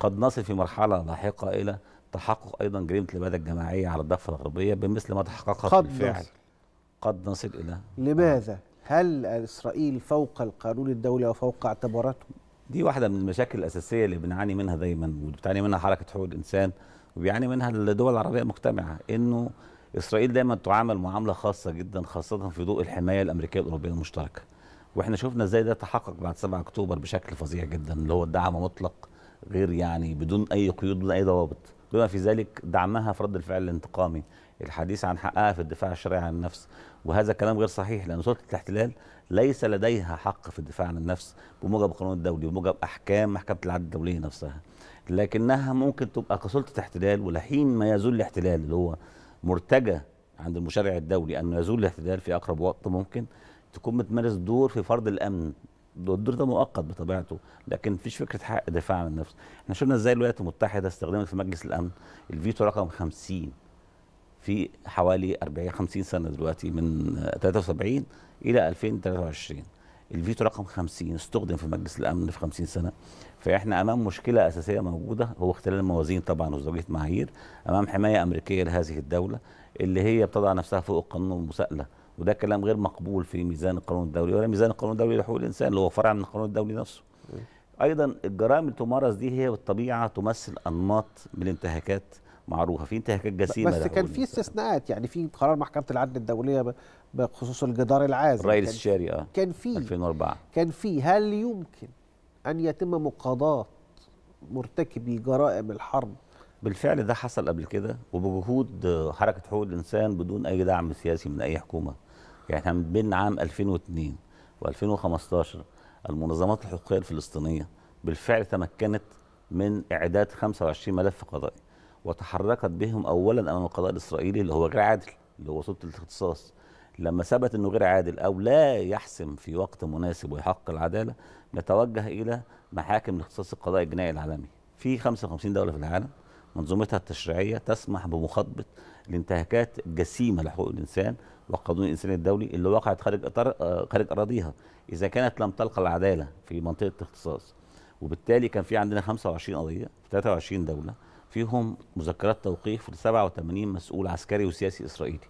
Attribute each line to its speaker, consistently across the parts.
Speaker 1: قد نصل في مرحلة لاحقة إلى تحقق أيضا جريمة الإبادة الجماعية على الضفة الغربية بمثل ما تحققت قد بالفعل نصل. قد نصل إلى لماذا؟ هل إسرائيل فوق القانون الدولي وفوق اعتباراته؟ دي واحدة من المشاكل الأساسية اللي بنعاني منها دايما وبتعاني منها حركة حقوق الإنسان وبيعاني منها الدول العربية المجتمعة إنه إسرائيل دايما تعامل معاملة خاصة جدا خاصة في ضوء الحماية الأمريكية الأوروبية المشتركة واحنا شفنا ازاي ده تحقق بعد 7 اكتوبر بشكل فظيع جدا اللي هو الدعم مطلق غير يعني بدون اي قيود بدون اي ضوابط بما في ذلك دعمها في رد الفعل الانتقامي الحديث عن حقها في الدفاع الشرعي عن النفس وهذا كلام غير صحيح لأن سلطة الاحتلال ليس لديها حق في الدفاع عن النفس بموجب القانون الدولي وموجب أحكام محكمة العدل الدولية نفسها لكنها ممكن تبقى كسلطة احتلال ولحين ما يزول الاحتلال اللي هو مرتجى عند المشرع الدولي أن يزول الاحتلال في أقرب وقت ممكن تكون بتمارس دور في فرض الأمن الدور ده مؤقت بطبيعته لكن مفيش فكره حق دفاع عن النفس احنا شفنا ازاي الولايات المتحده استخدمت في مجلس الامن الفيتو رقم 50 في حوالي 40 50 سنه دلوقتي من 73 الى 2023 الفيتو رقم 50 استخدم في مجلس الامن في 50 سنه فاحنا امام مشكله اساسيه موجوده هو اختلال الموازين طبعا وزوجيه معايير امام حمايه امريكيه لهذه الدوله اللي هي بتضع نفسها فوق القانون المساءله وده كلام غير مقبول في ميزان القانون الدولي ولا ميزان القانون الدولي لحقوق الانسان اللي هو فرع من القانون الدولي نفسه ايضا الجرائم اللي تمارس دي هي بالطبيعه تمثل انماط من الانتهاكات معروفه في انتهاكات جسيمه بس كان في استثناءات يعني في قرار محكمه العدل الدوليه بخصوص الجدار العازل الرأي الاستشاري اه كان في 2004 كان في هل يمكن ان يتم مقاضاه مرتكبي جرائم الحرب بالفعل ده حصل قبل كده وبجهود حركه حقوق الانسان بدون اي دعم سياسي من اي حكومه يعني احنا بين عام 2002 و2015 المنظمات الحقوقيه الفلسطينيه بالفعل تمكنت من اعداد 25 ملف قضائي وتحركت بهم اولا امام القضاء الاسرائيلي اللي هو غير عادل اللي هو سلطه الاختصاص لما ثبت انه غير عادل او لا يحسم في وقت مناسب ويحقق العداله نتوجه الى محاكم الاختصاص القضائي الجنائي العالمي في 55 دوله في العالم منظومتها التشريعيه تسمح بمخاطبه الانتهاكات الجسيمه لحقوق الانسان والقانون الانساني الدولي اللي وقعت خارج اطار آه، خارج اراضيها اذا كانت لم تلقى العداله في منطقه الاختصاص وبالتالي كان في عندنا 25 قضيه في 23 دوله فيهم مذكرات توقيف ل 87 مسؤول عسكري وسياسي اسرائيلي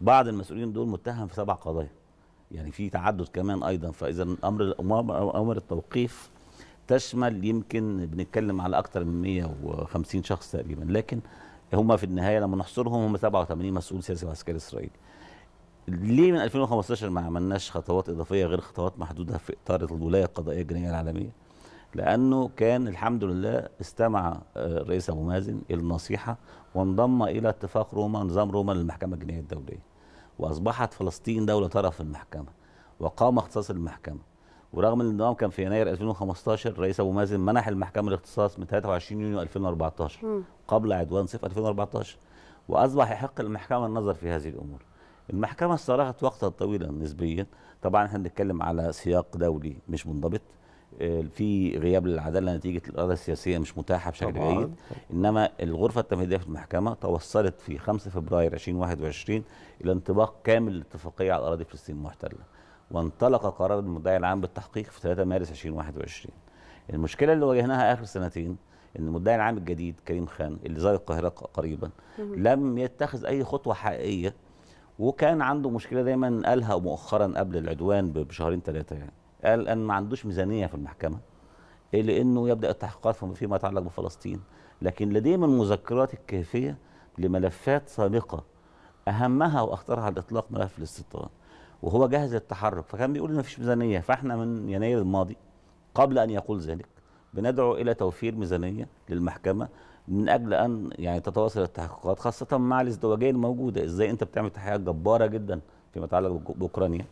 Speaker 1: بعض المسؤولين دول متهم في سبع قضايا يعني في تعدد كمان ايضا فاذا امر امر التوقيف تشمل يمكن بنتكلم على اكثر من 150 شخص تقريبا لكن هم في النهايه لما نحصرهم هم 87 مسؤول سياسي وعسكري اسرائيلي ليه من 2015 ما عملناش خطوات اضافيه غير خطوات محدوده في اطار الولايه القضائيه الجنائيه العالميه لانه كان الحمد لله استمع آه، الرئيس ابو مازن الى النصيحه وانضم الى اتفاق روما نظام روما للمحكمه الجنائيه الدوليه واصبحت فلسطين دوله طرف في المحكمه وقام اختصاص المحكمه ورغم ان النظام كان في يناير 2015 الرئيس ابو مازن منح المحكمه الاختصاص من 23 يونيو 2014 م. قبل عدوان صيف 2014 واصبح يحق للمحكمه النظر في هذه الامور. المحكمه استغرقت وقتا طويلا نسبيا، طبعا احنا بنتكلم على سياق دولي مش منضبط آه، في غياب للعداله نتيجه الاراده السياسيه مش متاحه بشكل طبعاً. جيد انما الغرفه التمهيديه في المحكمه توصلت في 5 فبراير 2021 الى انطباق كامل للاتفاقيه على الاراضي الفلسطينيه المحتله. وانطلق قرار المدعي العام بالتحقيق في 3 مارس 2021 المشكله اللي واجهناها اخر سنتين ان المدعي العام الجديد كريم خان اللي زار القاهره قريبا لم يتخذ اي خطوه حقيقيه وكان عنده مشكله دايما قالها مؤخرا قبل العدوان بشهرين ثلاثه يعني قال ان ما عندوش ميزانيه في المحكمه لانه يبدا التحقيقات فيما يتعلق بفلسطين لكن لديه من المذكرات الكافيه لملفات سابقه اهمها واخطرها على الاطلاق ملف الاستيطان وهو جاهز للتحرك فكان بيقول ما فيش ميزانيه فاحنا من يناير الماضي قبل ان يقول ذلك بندعو الى توفير ميزانيه للمحكمه من اجل ان يعني تتواصل التحقيقات خاصه مع الازدواجيه الموجوده ازاي انت بتعمل تحقيقات جباره جدا فيما يتعلق باوكرانيا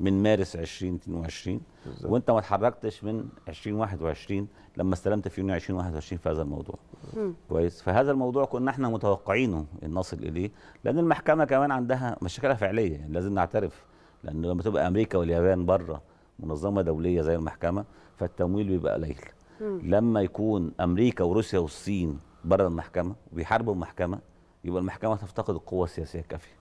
Speaker 1: من مارس 2022 بالزبط. وانت ما اتحركتش من 2021 لما استلمت في يونيو 2021 في هذا الموضوع كويس فهذا الموضوع كنا احنا متوقعينه ان نصل اليه لان المحكمه كمان عندها مشاكلها فعليه يعني لازم نعترف لان لما تبقى امريكا واليابان بره منظمه دوليه زي المحكمه فالتمويل بيبقى قليل لما يكون امريكا وروسيا والصين بره المحكمه وبيحاربوا المحكمه يبقى المحكمه تفتقد القوه السياسيه الكافيه